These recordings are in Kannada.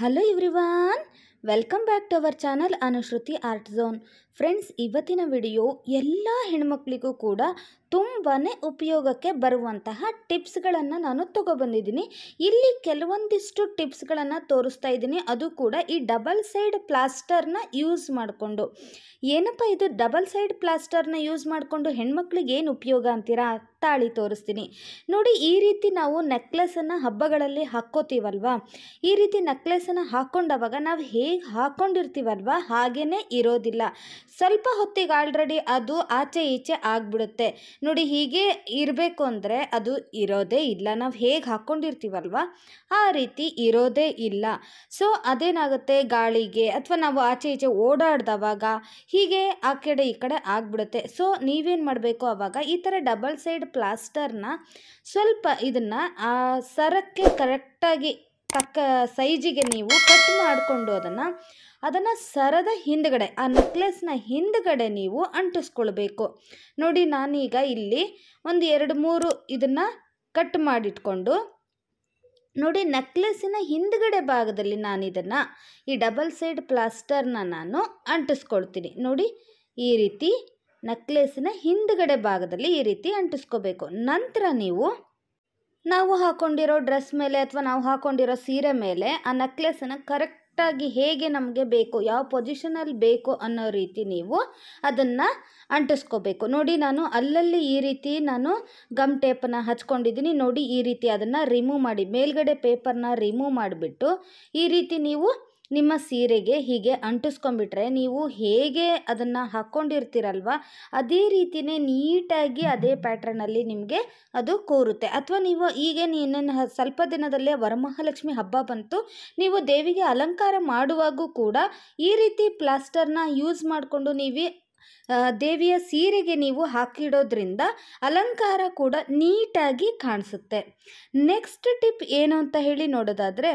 Hello everyone. Welcome back to our channel Anushruti art zone friends ಇವತ್ತಿನ ವಿಡಿಯೋ ಎಲ್ಲ ಹೆಣ್ಮಕ್ಳಿಗೂ ಕೂಡ ತುಂಬಾ ಉಪಯೋಗಕ್ಕೆ ಬರುವಂತಹ ಟಿಪ್ಸ್ಗಳನ್ನು ನಾನು ತಗೊಬಂದಿದ್ದೀನಿ ಇಲ್ಲಿ ಕೆಲವೊಂದಿಷ್ಟು ಟಿಪ್ಸ್ಗಳನ್ನು ತೋರಿಸ್ತಾ ಇದ್ದೀನಿ ಅದು ಕೂಡ ಈ ಡಬಲ್ ಸೈಡ್ ಪ್ಲಾಸ್ಟರ್ನ ಯೂಸ್ ಮಾಡಿಕೊಂಡು ಏನಪ್ಪ ಇದು ಡಬಲ್ ಸೈಡ್ ಪ್ಲಾಸ್ಟರ್ನ ಯೂಸ್ ಮಾಡಿಕೊಂಡು ಹೆಣ್ಮಕ್ಳಿಗೆ ಏನು ಉಪಯೋಗ ಅಂತೀರಾ ತಾಳಿ ತೋರಿಸ್ತೀನಿ ನೋಡಿ ಈ ರೀತಿ ನಾವು ನೆಕ್ಲೆಸನ್ನು ಹಬ್ಬಗಳಲ್ಲಿ ಹಾಕ್ಕೋತೀವಲ್ವಾ ಈ ರೀತಿ ನೆಕ್ಲೆಸನ್ನು ಹಾಕ್ಕೊಂಡವಾಗ ನಾವು ಹೇಗೆ ಹೆಡಿಂಗ್ ಹಾಕ್ಕೊಂಡಿರ್ತೀವಲ್ವ ಹಾಗೇ ಇರೋದಿಲ್ಲ ಸ್ವಲ್ಪ ಹೊತ್ತಿಗೆ ಆಲ್ರೆಡಿ ಅದು ಆಚೆ ಈಚೆ ಆಗಿಬಿಡುತ್ತೆ ನೋಡಿ ಹೀಗೆ ಇರಬೇಕು ಅಂದರೆ ಅದು ಇರೋದೇ ಇಲ್ಲ ನಾವು ಹೇಗೆ ಹಾಕ್ಕೊಂಡಿರ್ತೀವಲ್ವ ಆ ರೀತಿ ಇರೋದೇ ಇಲ್ಲ ಸೊ ಅದೇನಾಗುತ್ತೆ ಗಾಳಿಗೆ ಅಥವಾ ನಾವು ಆಚೆ ಈಚೆ ಓಡಾಡ್ದವಾಗ ಹೀಗೆ ಆ ಕಡೆ ಈ ಕಡೆ ಆಗಿಬಿಡುತ್ತೆ ಸೊ ನೀವೇನು ಮಾಡಬೇಕು ಆವಾಗ ಈ ಥರ ಡಬಲ್ ಸೈಡ್ ಪ್ಲಾಸ್ಟರ್ನ ಸ್ವಲ್ಪ ಇದನ್ನು ಆ ಸರಕ್ಕೆ ಕರೆಕ್ಟಾಗಿ ತಕ್ಕ ಸೈಜಿಗೆ ನೀವು ಕಟ್ ಮಾಡಿಕೊಂಡು ಅದನ್ನು ಅದನ್ನು ಸರದ ಹಿಂದಗಡೆ ಆ ನೆಕ್ಲೆಸ್ನ ಹಿಂದಗಡೆ ನೀವು ಅಂಟಿಸ್ಕೊಳ್ಬೇಕು ನೋಡಿ ನಾನೀಗ ಇಲ್ಲಿ ಒಂದು ಎರಡು ಮೂರು ಇದನ್ನು ಕಟ್ ಮಾಡಿಟ್ಕೊಂಡು ನೋಡಿ ನೆಕ್ಲೆಸ್ಸಿನ ಹಿಂದ್ಗಡೆ ಭಾಗದಲ್ಲಿ ನಾನು ಈ ಡಬಲ್ ಸೈಡ್ ಪ್ಲಾಸ್ಟರ್ನ ನಾನು ಅಂಟಿಸ್ಕೊಳ್ತೀನಿ ನೋಡಿ ಈ ರೀತಿ ನೆಕ್ಲೆಸ್ಸಿನ ಹಿಂದ್ಗಡೆ ಭಾಗದಲ್ಲಿ ಈ ರೀತಿ ಅಂಟಿಸ್ಕೋಬೇಕು ನಂತರ ನೀವು ನಾವು ಹಾಕೊಂಡಿರೋ ಡ್ರೆಸ್ ಮೇಲೆ ಅಥವಾ ನಾವು ಹಾಕೊಂಡಿರೋ ಸೀರೆ ಮೇಲೆ ಆ ನೆಕ್ಲೆಸನ್ನು ಕರೆಕ್ಟಾಗಿ ಹೇಗೆ ನಮಗೆ ಬೇಕು ಯಾವ ಪೊಸಿಷನಲ್ಲಿ ಬೇಕು ಅನ್ನೋ ರೀತಿ ನೀವು ಅದನ್ನು ಅಂಟಿಸ್ಕೋಬೇಕು ನೋಡಿ ನಾನು ಅಲ್ಲಲ್ಲಿ ಈ ರೀತಿ ನಾನು ಗಮ್ ಟೇಪನ್ನು ಹಚ್ಕೊಂಡಿದ್ದೀನಿ ನೋಡಿ ಈ ರೀತಿ ಅದನ್ನು ರಿಮೂವ್ ಮಾಡಿ ಮೇಲ್ಗಡೆ ಪೇಪರ್ನ ರಿಮೂವ್ ಮಾಡಿಬಿಟ್ಟು ಈ ರೀತಿ ನೀವು ನಿಮ್ಮ ಸೀರೆಗೆ ಹೀಗೆ ಅಂಟಿಸ್ಕೊಂಡ್ಬಿಟ್ರೆ ನೀವು ಹೇಗೆ ಅದನ್ನು ಹಾಕ್ಕೊಂಡಿರ್ತೀರಲ್ವ ಅದೇ ರೀತಿಯೇ ನೀಟಾಗಿ ಅದೇ ಪ್ಯಾಟ್ರನಲ್ಲಿ ನಿಮಗೆ ಅದು ಕೂರುತ್ತೆ ಅಥವಾ ನೀವು ಈಗ ಇನ್ನೇನು ಸ್ವಲ್ಪ ದಿನದಲ್ಲೇ ವರಮಹಾಲಕ್ಷ್ಮಿ ಹಬ್ಬ ಬಂತು ನೀವು ದೇವಿಗೆ ಅಲಂಕಾರ ಮಾಡುವಾಗೂ ಕೂಡ ಈ ರೀತಿ ಪ್ಲಾಸ್ಟರ್ನ ಯೂಸ್ ಮಾಡಿಕೊಂಡು ನೀವು ದೇವಿಯ ಸೀರೆಗೆ ನೀವು ಹಾಕಿಡೋದ್ರಿಂದ ಅಲಂಕಾರ ಕೂಡ ನೀಟಾಗಿ ಕಾಣಿಸುತ್ತೆ ನೆಕ್ಸ್ಟ್ ಟಿಪ್ ಏನು ಅಂತ ಹೇಳಿ ನೋಡೋದಾದರೆ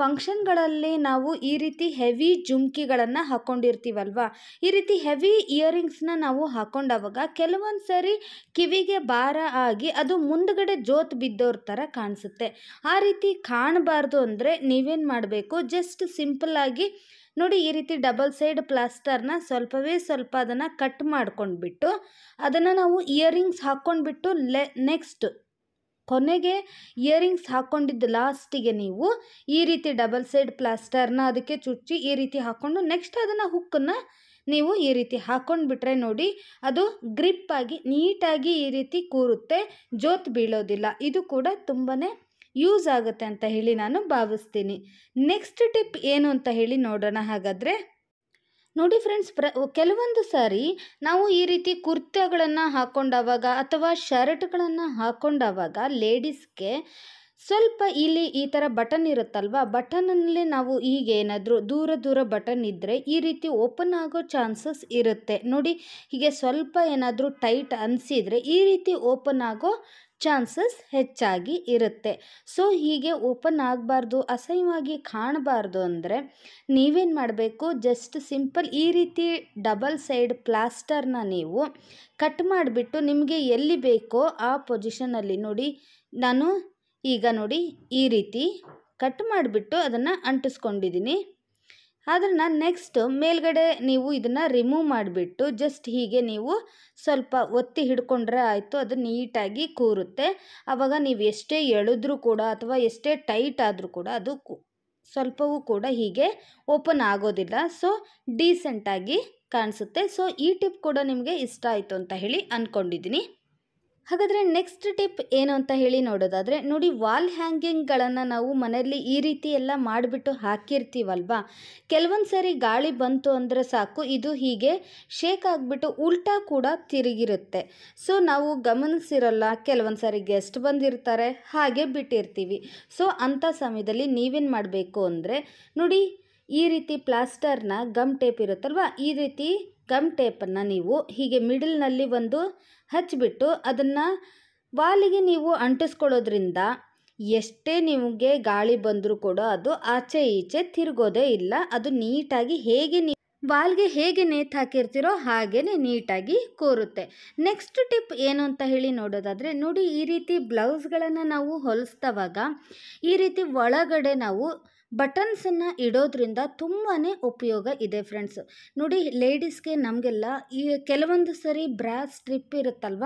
ಫಂಕ್ಷನ್ಗಳಲ್ಲಿ ನಾವು ಈ ರೀತಿ ಹೆವಿ ಜುಮ್ಕಿಗಳನ್ನು ಹಾಕ್ಕೊಂಡಿರ್ತೀವಲ್ವಾ ಈ ರೀತಿ ಹೆವಿ ಇಯರಿಂಗ್ಸ್ನ ನಾವು ಹಾಕ್ಕೊಂಡವಾಗ ಕೆಲವೊಂದು ಸರಿ ಕಿವಿಗೆ ಭಾರ ಆಗಿ ಅದು ಮುಂದಗಡೆ ಜೋತ್ ಬಿದ್ದೋರ ಥರ ಕಾಣಿಸುತ್ತೆ ಆ ರೀತಿ ಕಾಣಬಾರ್ದು ಅಂದರೆ ನೀವೇನು ಮಾಡಬೇಕು ಜಸ್ಟ್ ಸಿಂಪಲ್ಲಾಗಿ ನೋಡಿ ಈ ರೀತಿ ಡಬಲ್ ಸೈಡ್ ಪ್ಲಾಸ್ಟರ್ನ ಸ್ವಲ್ಪವೇ ಸ್ವಲ್ಪ ಅದನ್ನು ಕಟ್ ಮಾಡ್ಕೊಂಡ್ಬಿಟ್ಟು ಅದನ್ನು ನಾವು ಇಯರಿಂಗ್ಸ್ ಹಾಕ್ಕೊಂಡ್ಬಿಟ್ಟು ಲೆ ನೆಕ್ಸ್ಟ್ ಕೊನೆಗೆ ಇಯರಿಂಗ್ಸ್ ಹಾಕ್ಕೊಂಡಿದ್ದು ಲಾಸ್ಟಿಗೆ ನೀವು ಈ ರೀತಿ ಡಬಲ್ ಸೈಡ್ ಪ್ಲಾಸ್ಟರ್ನ ಅದಕ್ಕೆ ಚುಚ್ಚಿ ಈ ರೀತಿ ಹಾಕ್ಕೊಂಡು ನೆಕ್ಸ್ಟ್ ಅದನ್ನು ಹುಕ್ಕನ್ನು ನೀವು ಈ ರೀತಿ ಹಾಕೊಂಡ್ಬಿಟ್ರೆ ನೋಡಿ ಅದು ಗ್ರಿಪ್ ಆಗಿ ನೀಟಾಗಿ ಈ ರೀತಿ ಕೂರುತ್ತೆ ಜೋತ್ ಬೀಳೋದಿಲ್ಲ ಇದು ಕೂಡ ತುಂಬಾ ಯೂಸ್ ಆಗುತ್ತೆ ಅಂತ ಹೇಳಿ ನಾನು ಭಾವಿಸ್ತೀನಿ ನೆಕ್ಸ್ಟ್ ಟಿಪ್ ಏನು ಅಂತ ಹೇಳಿ ನೋಡೋಣ ಹಾಗಾದರೆ ನೋಡಿ ಫ್ರೆಂಡ್ಸ್ ಪ್ರ ಕೆಲವೊಂದು ಸಾರಿ ನಾವು ಈ ರೀತಿ ಕುರ್ತಾಗಳನ್ನು ಹಾಕ್ಕೊಂಡವಾಗ ಅಥವಾ ಶರ್ಟ್ಗಳನ್ನು ಹಾಕ್ಕೊಂಡವಾಗ ಲೇಡೀಸ್ಗೆ ಸ್ವಲ್ಪ ಇಲ್ಲಿ ಈ ಥರ ಬಟನ್ ಇರುತ್ತಲ್ವ ಬಟನಲ್ಲಿ ನಾವು ಈಗ ಏನಾದರೂ ದೂರ ದೂರ ಬಟನ್ ಇದ್ದರೆ ಈ ರೀತಿ ಓಪನ್ ಆಗೋ ಚಾನ್ಸಸ್ ಇರುತ್ತೆ ನೋಡಿ ಹೀಗೆ ಸ್ವಲ್ಪ ಏನಾದರೂ ಟೈಟ್ ಅನಿಸಿದರೆ ಈ ರೀತಿ ಓಪನ್ ಆಗೋ ಚಾನ್ಸಸ್ ಹೆಚ್ಚಾಗಿ ಇರುತ್ತೆ ಸೊ ಹೀಗೆ ಓಪನ್ ಆಗಬಾರ್ದು ಅಸಹ್ಯವಾಗಿ ಕಾಣಬಾರ್ದು ಅಂದರೆ ನೀವೇನು ಮಾಡಬೇಕು ಜಸ್ಟ್ ಸಿಂಪಲ್ ಈ ರೀತಿ ಡಬಲ್ ಸೈಡ್ ಪ್ಲಾಸ್ಟರ್ನ ನೀವು ಕಟ್ ಮಾಡಿಬಿಟ್ಟು ನಿಮಗೆ ಎಲ್ಲಿ ಬೇಕೋ ಆ ಪೊಸಿಷನಲ್ಲಿ ನೋಡಿ ನಾನು ಈಗ ನೋಡಿ ಈ ರೀತಿ ಕಟ್ ಮಾಡಿಬಿಟ್ಟು ಅದನ್ನು ಅಂಟಿಸ್ಕೊಂಡಿದ್ದೀನಿ ನಾನು ನೆಕ್ಸ್ಟ್ ಮೇಲ್ಗಡೆ ನೀವು ಇದನ್ನು ರಿಮೂವ್ ಮಾಡಿಬಿಟ್ಟು ಜಸ್ಟ್ ಹೀಗೆ ನೀವು ಸ್ವಲ್ಪ ಒತ್ತಿ ಹಿಡ್ಕೊಂಡ್ರೆ ಆಯಿತು ಅದು ನೀಟಾಗಿ ಕೂರುತ್ತೆ ಆವಾಗ ನೀವು ಎಷ್ಟೇ ಎಳೆದ್ರೂ ಕೂಡ ಅಥವಾ ಎಷ್ಟೇ ಟೈಟ್ ಆದರೂ ಕೂಡ ಅದು ಸ್ವಲ್ಪವೂ ಕೂಡ ಹೀಗೆ ಓಪನ್ ಆಗೋದಿಲ್ಲ ಸೊ ಡೀಸೆಂಟಾಗಿ ಕಾಣಿಸುತ್ತೆ ಸೊ ಈ ಟಿಪ್ ಕೂಡ ನಿಮಗೆ ಇಷ್ಟ ಆಯಿತು ಅಂತ ಹೇಳಿ ಅಂದ್ಕೊಂಡಿದ್ದೀನಿ ಹಾಗಾದರೆ ನೆಕ್ಸ್ಟ್ ಟಿಪ್ ಏನು ಅಂತ ಹೇಳಿ ನೋಡೋದಾದರೆ ನೋಡಿ ವಾಲ್ ಹ್ಯಾಂಗಿಂಗ್ಗಳನ್ನು ನಾವು ಮನೆಯಲ್ಲಿ ಈ ರೀತಿ ಎಲ್ಲ ಮಾಡಿಬಿಟ್ಟು ಹಾಕಿರ್ತೀವಲ್ವಾ ಕೆಲವೊಂದು ಸಾರಿ ಗಾಳಿ ಬಂತು ಅಂದರೆ ಸಾಕು ಇದು ಹೀಗೆ ಶೇಕ್ ಆಗಿಬಿಟ್ಟು ಉಲ್ಟಾ ಕೂಡ ತಿರುಗಿರುತ್ತೆ ಸೊ ನಾವು ಗಮನಿಸಿರಲ್ಲ ಕೆಲವೊಂದು ಸಾರಿ ಗೆಸ್ಟ್ ಬಂದಿರ್ತಾರೆ ಹಾಗೆ ಬಿಟ್ಟಿರ್ತೀವಿ ಸೊ ಅಂಥ ಸಮಯದಲ್ಲಿ ನೀವೇನು ಮಾಡಬೇಕು ಅಂದರೆ ನೋಡಿ ಈ ರೀತಿ ಪ್ಲಾಸ್ಟರ್ನ ಗಮ್ ಟೇಪ್ ಇರುತ್ತಲ್ವ ಈ ರೀತಿ ಗಮ್ ಟೇಪನ್ನು ನೀವು ಹೀಗೆ ಮಿಡಲ್ನಲ್ಲಿ ಒಂದು ಹಚ್ಚಿಬಿಟ್ಟು ಅದನ್ನು ವಾಲಿಗೆ ನೀವು ಅಂಟಿಸ್ಕೊಳ್ಳೋದ್ರಿಂದ ಎಷ್ಟೇ ನಿಮಗೆ ಗಾಳಿ ಬಂದರೂ ಕೂಡ ಅದು ಆಚೆ ಈಚೆ ತಿರುಗೋದೇ ಇಲ್ಲ ಅದು ನೀಟಾಗಿ ಹೇಗೆ ಬಾಲ್ಗೆ ಹೇಗೆ ನೇತು ಹಾಕಿರ್ತಿರೋ ಹಾಗೇ ನೀಟಾಗಿ ಕೋರುತ್ತೆ ನೆಕ್ಸ್ಟ್ ಟಿಪ್ ಏನು ಅಂತ ಹೇಳಿ ನೋಡೋದಾದರೆ ನೋಡಿ ಈ ರೀತಿ ಬ್ಲೌಸ್ಗಳನ್ನು ನಾವು ಹೊಲಿಸ್ದವಾಗ ಈ ರೀತಿ ಒಳಗಡೆ ನಾವು ಬಟನ್ಸನ್ನು ಇಡೋದ್ರಿಂದ ತುಂಬಾ ಉಪಯೋಗ ಇದೆ ಫ್ರೆಂಡ್ಸ್ ನೋಡಿ ಲೇಡೀಸ್ಗೆ ನಮಗೆಲ್ಲ ಈ ಕೆಲವೊಂದು ಸರಿ ಬ್ರಾಸ್ ಸ್ಟ್ರಿಪ್ ಇರುತ್ತಲ್ವ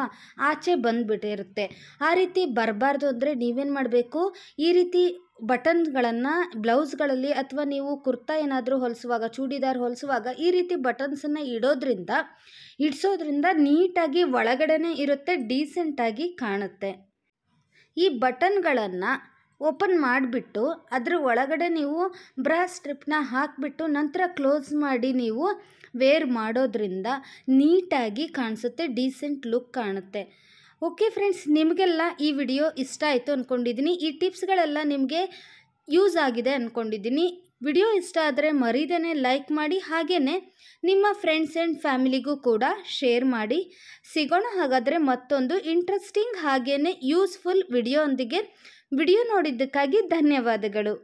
ಆಚೆ ಬಂದುಬಿಟ್ಟಿರುತ್ತೆ ಆ ರೀತಿ ಬರಬಾರ್ದು ಅಂದರೆ ನೀವೇನು ಮಾಡಬೇಕು ಈ ರೀತಿ ಬಟನ್ಗಳನ್ನು ಬ್ಲೌಸ್ಗಳಲ್ಲಿ ಅಥವಾ ನೀವು ಕುರ್ತಾ ಏನಾದರೂ ಹೊಲಿಸುವಾಗ ಚೂಡಿದಾರ್ ಹೊಲಿಸುವಾಗ ಈ ರೀತಿ ಬಟನ್ಸನ್ನು ಇಡೋದ್ರಿಂದ ಇಡಿಸೋದ್ರಿಂದ ನೀಟಾಗಿ ಒಳಗಡೆ ಇರುತ್ತೆ ಡೀಸೆಂಟಾಗಿ ಕಾಣುತ್ತೆ ಈ ಬಟನ್ಗಳನ್ನು ಓಪನ್ ಮಾಡಿಬಿಟ್ಟು ಅದರ ಒಳಗಡೆ ನೀವು ಬ್ರಾ ಸ್ಟ್ರಿಪ್ನ ಹಾಕಿಬಿಟ್ಟು ನಂತರ ಕ್ಲೋಸ್ ಮಾಡಿ ನೀವು ವೇರ್ ಮಾಡೋದ್ರಿಂದ ನೀಟಾಗಿ ಕಾಣಿಸುತ್ತೆ ಡೀಸೆಂಟ್ ಲುಕ್ ಕಾಣುತ್ತೆ ಓಕೆ ಫ್ರೆಂಡ್ಸ್ ನಿಮಗೆಲ್ಲ ಈ ವಿಡಿಯೋ ಇಷ್ಟ ಆಯಿತು ಅಂದ್ಕೊಂಡಿದ್ದೀನಿ ಈ ಟಿಪ್ಸ್ಗಳೆಲ್ಲ ನಿಮಗೆ ಯೂಸ್ ಆಗಿದೆ ಅಂದ್ಕೊಂಡಿದ್ದೀನಿ ವಿಡಿಯೋ ಇಷ್ಟ ಆದರೆ ಮರೀದೇ ಲೈಕ್ ಮಾಡಿ ಹಾಗೆಯೇ ನಿಮ್ಮ ಫ್ರೆಂಡ್ಸ್ ಆ್ಯಂಡ್ ಫ್ಯಾಮಿಲಿಗೂ ಕೂಡ ಶೇರ್ ಮಾಡಿ ಸಿಗೋಣ ಹಾಗಾದರೆ ಮತ್ತೊಂದು ಇಂಟ್ರೆಸ್ಟಿಂಗ್ ಹಾಗೆಯೇ ಯೂಸ್ಫುಲ್ ವಿಡಿಯೋ ಒಂದಿಗೆ ವಿಡಿಯೋ ನೋಡಿದ್ದಕ್ಕಾಗಿ ಧನ್ಯವಾದಗಳು